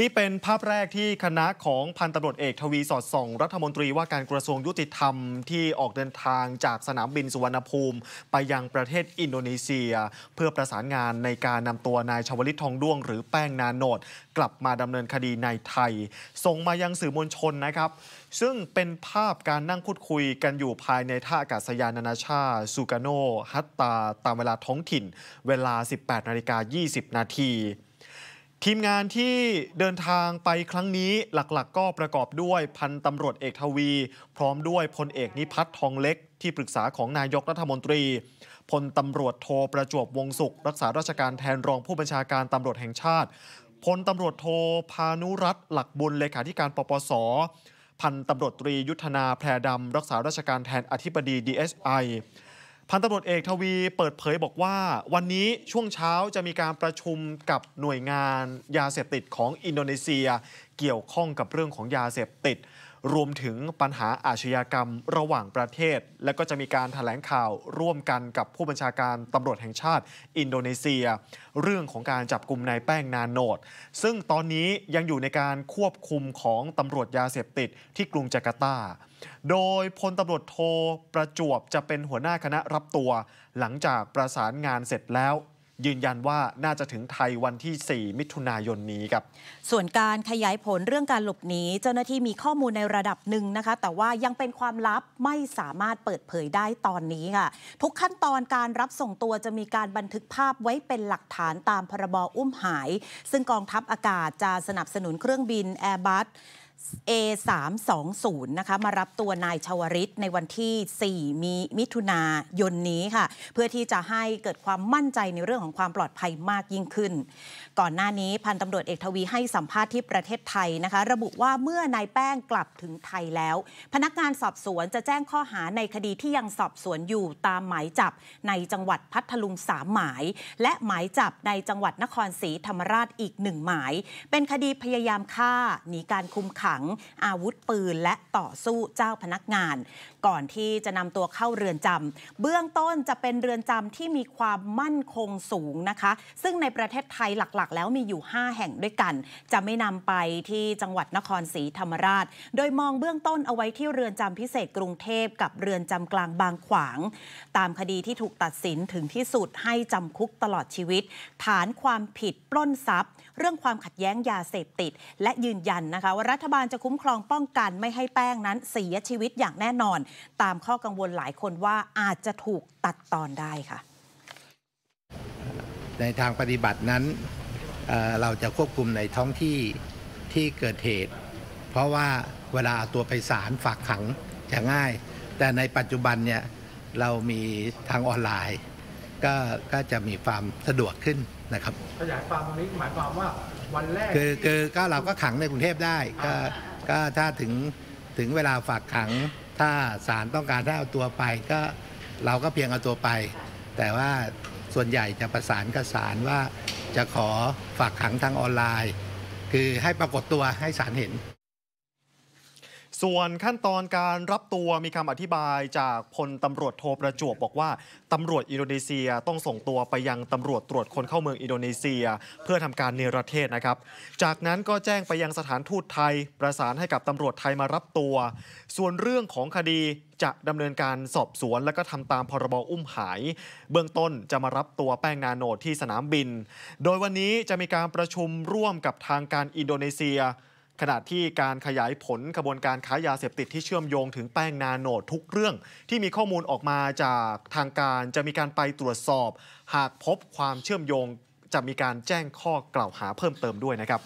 นี่เป็นภาพแรกที่คณะของพันตำรวจเอกทวีสอดส่องรัฐมนตรีว่าการกระทรวงยุติธรรมที่ออกเดินทางจากสนามบินสุวรรณภูมิ ไปยังประเทศอินโดนีเซีย เพื่อประสานงานในการนำตัวนายชวลิตทองด้วงหรือแป้งนาโนด กลับมาดำเนินคดีในไทย ส่งมายังสื่อมวลชนนะครับ ซึ่งเป็นภาพการนั่งพูดคุยกันอยู่ภายในท่าอากาศยานนานาชาติ สุกาโน ฮัตตา ตามเวลาท้องถิ่น เวลา 18 นาฬิกา20 นาทีทีมงานที่เดินทางไปครั้งนี้หลักๆกก็ประกอบด้วยพันตำรวจเอกทวี พร้อมด้วยพลเอกนิพัฒน์ทองเล็ก ที่ปรึกษาของนายกรัฐมนตรีพลตำรวจโทรประจวบวงสุขรักษาราชการแทนรองผู้บัญชาการตำรวจแห่งชาติพลตำรวจโทพานุรัตน์หลักบุญเลขาธิการปปสพันตำรวจตรียุทธนาแพรดำรักษาราชการแทนอธิบดี DSI พันตำรวจเอกทวีเปิดเผยบอกว่า วันนี้ช่วงเช้าจะมีการประชุมกับหน่วยงานยาเสพติดของอินโดนีเซียเกี่ยวข้องกับเรื่องของยาเสพติดรวมถึงปัญหาอาชญากรรมระหว่างประเทศ และก็จะมีการถแถลงข่าวร่วมกันกับผู้บัญชาการตำรวจแห่งชาติอินโดนีเซีย เรื่องของการจับกลุ่มนายแป้งนานโนด ซึ่งตอนนี้ยังอยู่ในการควบคุมของตำรวจยาเสพติดที่กรุงจาการ์ตา โดยพลตำรวจโทประจวบจะเป็นหัวหน้าคณะรับตัว หลังจากประสานงานเสร็จแล้วยืนยันว่าน่าจะถึงไทยวันที่ 4 มิถุนายนนี้ครับ ส่วนการขยายผลเรื่องการหลบหนีเจ้าหน้าที่มีข้อมูลในระดับหนึ่งนะคะแต่ว่ายังเป็นความลับไม่สามารถเปิดเผยได้ตอนนี้ค่ะทุกขั้นตอนการรับส่งตัวจะมีการบันทึกภาพไว้เป็นหลักฐานตามพรบอุ้มหาย ซึ่งกองทัพอากาศจะสนับสนุนเครื่องบินแอร์บัส A320 นะคะมารับตัวนายชาวริตในวันที่ 4 มีมิถุนายนนี้ค่ะ เพื่อที่จะให้เกิดความมั่นใจในเรื่องของความปลอดภัยมากยิ่งขึ้น ก่อนหน้านี้พันตำรวจเอกทวีให้สัมภาษณ์ที่ประเทศไทยนะคะ ระบุว่าเมื่อนายแป้งกลับถึงไทยแล้ว พนักงานสอบสวนจะแจ้งข้อหาในคดีที่ยังสอบสวนอยู่ตามหมายจับในจังหวัดพัทลุงสามหมาย และหมายจับในจังหวัดนครศรีธรรมราชอีกหนึ่งหมาย เป็นคดีพยายามฆ่าหนีการคุมขัขังอาวุธปืนและต่อสู้เจ้าพนักงาน ก่อนที่จะนำตัวเข้าเรือนจำเบื้องต้นจะเป็นเรือนจำที่มีความมั่นคงสูงนะคะซึ่งในประเทศไทยหลักๆ แล้วมีอยู่5แห่งด้วยกัน จะไม่นำไปที่จังหวัดนครศรีธรรมราช โดยมองเบื้องต้นเอาไว้ที่เรือนจำพิเศษกรุงเทพกับเรือนจำกลางบางขวางตามคดีที่ถูกตัดสินถึงที่สุดให้จำคุกตลอดชีวิต ฐานความผิดปล้นทรัพย์ เรื่องความขัดแย้งยาเสพติด และยืนยันนะคะว่ารัฐบาลจะคุ้มครองป้องกันไม่ให้แป้งนั้นเสียชีวิตอย่างแน่นอน ตามข้อกังวลหลายคนว่าอาจจะถูกตัดตอนได้ค่ะ ในทางปฏิบัตินั้นเเราจะควบคุมในท้องที่ที่เกิดเหตุ เพราะว่าเวลาตัวไปสารฝากขังจะง่าย แต่ในปัจจุบันเนี่ยเรามีทางออนไลน์ก็ก็จะมีความสะดวกขึ้นนะครับขยายความตรงนี้หมายความว่าวันแรกคือคือก็เราก็ขังในกรุงเทพได้ก็ก็ถ้าถึงถึงเวลาฝากขังถ้าศาลต้องการให้เอาตัวไปก็เราก็เพียงเอาตัวไป แต่ว่าส่วนใหญ่จะประสานกับศาลว่า จะขอฝากขังทางออนไลน์ คือให้ปรากฏตัวให้ศาลเห็นส่วนขั้นตอนการรับตัวมีคำอธิบาย จากพลตำรวจโทประจวบบอกว่าตำรวจอินโดนีเซียต้องส่งตัวไปยังตำรวจตรวจคนเข้าเมืองอินโดนีเซีย เพื่อทำการเนรเทศนะครับ จากนั้นก็แจ้งไปยังสถานทูตไทย ประสานให้กับตำรวจไทยมารับตัว ส่วนเรื่องของคดีจะดำเนินการสอบสวนและก็ทำตามพรบอุ้มหาย เบื้องต้นจะมารับตัวแป้งนาโนดที่สนามบิน โดยวันนี้จะมีการประชุมร่วมกับทางการอินโดนีเซียขณะที่การขยายผลขบวนการค้ายาเสพติดที่เชื่อมโยงถึงแป้งนาโนดทุกเรื่อง ที่มีข้อมูลออกมาจากทางการจะมีการไปตรวจสอบ หากพบความเชื่อมโยงจะมีการแจ้งข้อกล่าวหาเพิ่มเติมด้วยนะครับ